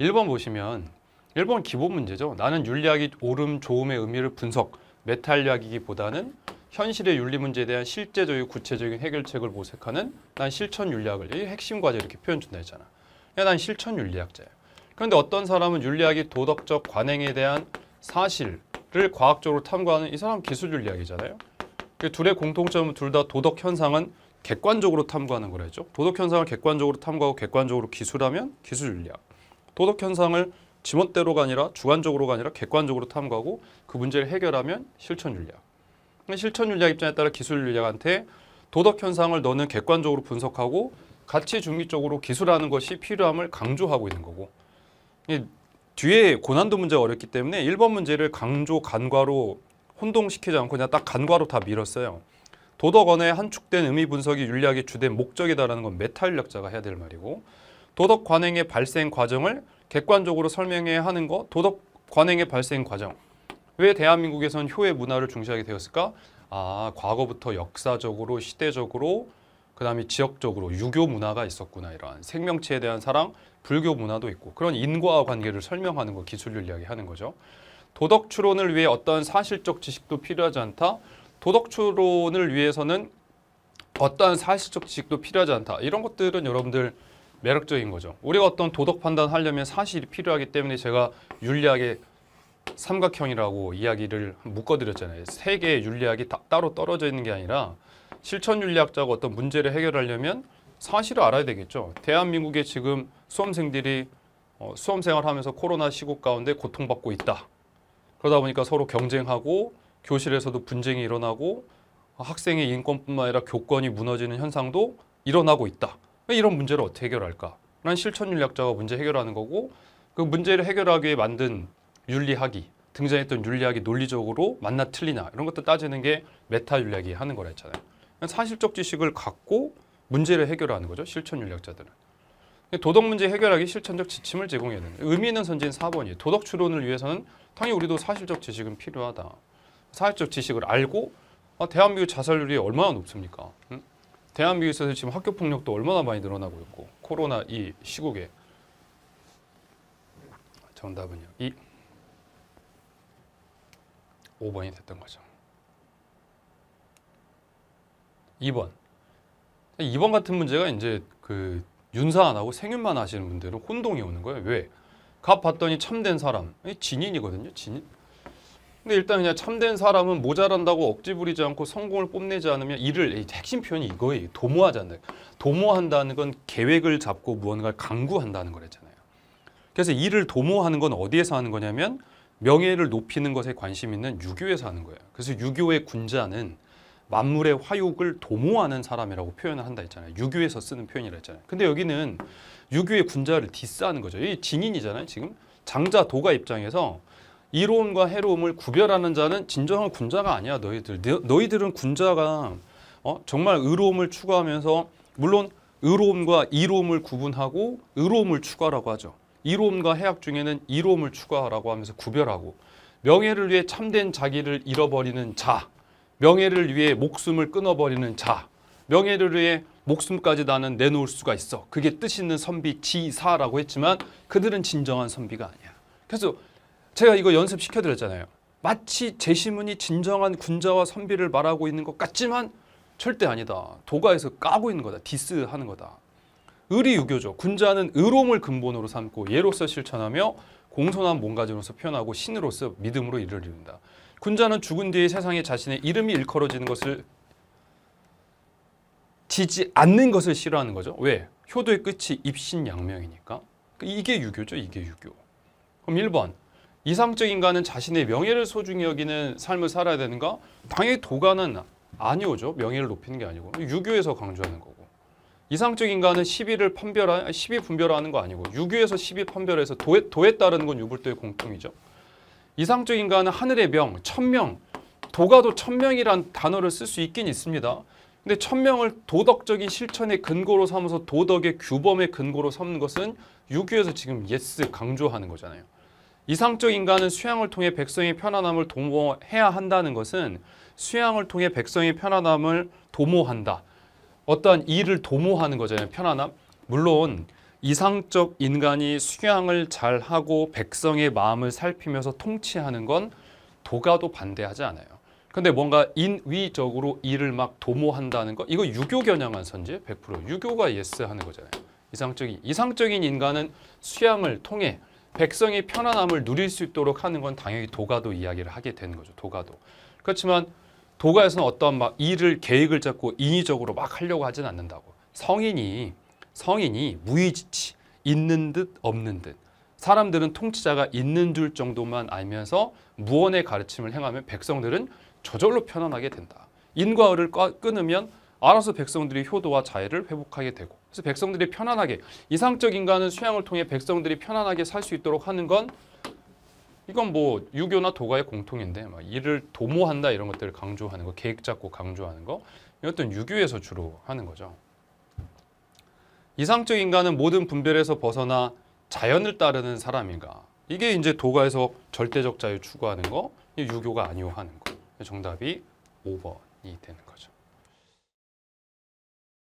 1번 보시면 1번 기본 문제죠. 나는 윤리학이 옳음 좋음의 의미를 분석, 메탈리학이기보다는 현실의 윤리 문제에 대한 실제적인 구체적인 해결책을 모색하는 난 실천 윤리학을 이 핵심 과제 이렇게 표현 준다 했잖아. 야, 난 실천 윤리학자야. 그런데 어떤 사람은 윤리학이 도덕적 관행에 대한 사실을 과학적으로 탐구하는 이 사람 은 기술 윤리학이잖아요. 그 둘의 공통점은 둘 다 도덕 현상은 객관적으로 탐구하는 거라죠. 했 도덕 현상을 객관적으로 탐구하고 객관적으로 기술하면 기술 윤리학. 도덕 현상을 지멋대로가 아니라 주관적으로가 아니라 객관적으로 탐구하고 그 문제를 해결하면 실천 윤리학. 실천 윤리학 입장에 따라 기술 윤리학한테 도덕 현상을 너는 객관적으로 분석하고 가치 중립적으로 기술하는 것이 필요함을 강조하고 있는 거고 뒤에 고난도 문제가 어렵기 때문에 1번 문제를 강조 간과로 혼동시키지 않고 그냥 딱 간과로 다 밀었어요. 도덕원의 한축된 의미 분석이 윤리학의 주된 목적이다라는 건 메타 윤리학자가 해야 될 말이고 도덕 관행의 발생 과정을 객관적으로 설명해야 하는 거 도덕 관행의 발생 과정 왜 대한민국에선 효의 문화를 중시하게 되었을까? 아 과거부터 역사적으로 시대적으로 그 다음에 지역적으로 유교 문화가 있었구나 이런 생명체에 대한 사랑 불교 문화도 있고 그런 인과와 관계를 설명하는 거 기술을 이야기하는 거죠 도덕 추론을 위해 어떠한 사실적 지식도 필요하지 않다 도덕 추론을 위해서는 어떠한 사실적 지식도 필요하지 않다 이런 것들은 여러분들 매력적인 거죠. 우리가 어떤 도덕 판단 하려면 사실이 필요하기 때문에 제가 윤리학의 삼각형이라고 이야기를 묶어드렸잖아요. 세 개의 윤리학이 다 따로 떨어져 있는 게 아니라 실천 윤리학자가 어떤 문제를 해결하려면 사실을 알아야 되겠죠. 대한민국의 지금 수험생들이 어, 수험 생활하면서 코로나 시국 가운데 고통받고 있다. 그러다 보니까 서로 경쟁하고 교실에서도 분쟁이 일어나고 학생의 인권뿐만 아니라 교권이 무너지는 현상도 일어나고 있다. 이런 문제를 어떻게 해결할까? 라 실천 윤리학자가 문제 해결하는 거고 그 문제를 해결하기 위해 만든 윤리학이 등장했던 윤리학이 논리적으로 맞나 틀리나 이런 것도 따지는 게 메타 윤리학이 하는 거라 했잖아요. 사실적 지식을 갖고 문제를 해결하는 거죠. 실천 윤리학자들은. 도덕 문제 해결하기 실천적 지침을 제공해야 의미 있는 선진 4번이에요. 도덕 추론을 위해서는 당연히 우리도 사실적 지식은 필요하다. 사실적 지식을 알고 아, 대한민국 자살률이 얼마나 높습니까? 응? 대한민국에 있어서 지금 학교 폭력도 얼마나 많이 늘어나고 있고 코로나 이 시국에 정답은요. 이 5번이 됐던 거죠. 2번. 2번 같은 문제가 이제 그 윤사 안 하고 생윤만 하시는 분들은 혼동이 오는 거예요. 왜? 가 봤더니 참된 사람. 진인이거든요. 진인. 근데 일단 그냥 참된 사람은 모자란다고 억지 부리지 않고 성공을 뽐내지 않으면 이를 핵심 표현이 이거예요. 도모하지 다 도모한다는 건 계획을 잡고 무언가를 강구한다는 거랬잖아요. 그래서 이를 도모하는 건 어디에서 하는 거냐면 명예를 높이는 것에 관심 있는 유교에서 하는 거예요. 그래서 유교의 군자는 만물의 화욕을 도모하는 사람이라고 표현을 한다 했잖아요. 유교에서 쓰는 표현이라 했잖아요. 근데 여기는 유교의 군자를 디스하는 거죠. 이 증인이잖아요, 지금. 장자 도가 입장에서 이로움과 해로움을 구별하는 자는 진정한 군자가 아니야 너희들. 너희들은 군자가 어? 정말 의로움을 추구하면서 물론 의로움과 이로움을 구분하고 의로움을 추구하라고 하죠. 이로움과 해악 중에는 이로움을 추구하라고 하면서 구별하고 명예를 위해 참된 자기를 잃어버리는 자 명예를 위해 목숨을 끊어버리는 자 명예를 위해 목숨까지 나는 내놓을 수가 있어. 그게 뜻 있는 선비 지사라고 했지만 그들은 진정한 선비가 아니야. 그래서 제가 이거 연습시켜드렸잖아요. 마치 제시문이 진정한 군자와 선비를 말하고 있는 것 같지만 절대 아니다. 도가에서 까고 있는 거다. 디스하는 거다. 의리 유교죠. 군자는 의로움을 근본으로 삼고 예로서 실천하며 공손한 몸가짐으로서 표현하고 신으로서 믿음으로 이를 이룬다. 군자는 죽은 뒤에 세상에 자신의 이름이 일컬어지는 것을 지지 않는 것을 싫어하는 거죠. 왜? 효도의 끝이 입신양명이니까. 이게 유교죠. 이게 유교. 그럼 1번 이상적 인간은 자신의 명예를 소중히 여기는 삶을 살아야 되는가? 당연히 도가는 아니오죠. 명예를 높이는 게 아니고 유교에서 강조하는 거고 이상적 인간은 시비를 판별하 시비 분별하는 거 아니고 유교에서 시비 판별해서 도에, 도에 따르는 건 유불도의 공통이죠. 이상적 인간은 하늘의 명, 천명, 도가도 천명이란 단어를 쓸 수 있긴 있습니다. 근데 천명을 도덕적인 실천의 근거로 삼아서 도덕의 규범의 근거로 삼는 것은 유교에서 지금 예스 강조하는 거잖아요. 이상적 인간은 수양을 통해 백성의 편안함을 도모해야 한다는 것은 수양을 통해 백성의 편안함을 도모한다. 어떠 일을 도모하는 거잖아요. 편안함. 물론 이상적 인간이 수양을 잘하고 백성의 마음을 살피면서 통치하는 건 도가도 반대하지 않아요. 근데 뭔가 인위적으로 일을 막 도모한다는 거 이거 유교 겨냥한 선지 100% 유교가 예스 하는 거잖아요. 이상적인 이상적인 인간은 수양을 통해 백성이 편안함을 누릴 수 있도록 하는 건 당연히 도가도 이야기를 하게 되는 거죠. 도가도. 그렇지만 도가에서는 어떤 막 일을 계획을 잡고 인위적으로 막 하려고 하진 않는다고. 성인이 성인이 무의지치 있는 듯 없는 듯 사람들은 통치자가 있는 줄 정도만 알면서 무언의 가르침을 행하면 백성들은 저절로 편안하게 된다. 인과를 끊으면 알아서 백성들이 효도와 자애를 회복하게 되고 그래서 백성들이 편안하게 이상적 인간은 수양을 통해 백성들이 편안하게 살 수 있도록 하는 건 이건 뭐 유교나 도가의 공통인데 막 일을 도모한다 이런 것들을 강조하는 거 계획 잡고 강조하는 거 이것도 유교에서 주로 하는 거죠. 이상적 인간은 모든 분별에서 벗어나 자연을 따르는 사람인가 이게 이제 도가에서 절대적 자유 추구하는 거 유교가 아니오 하는 거 정답이 5번이 되는 거죠.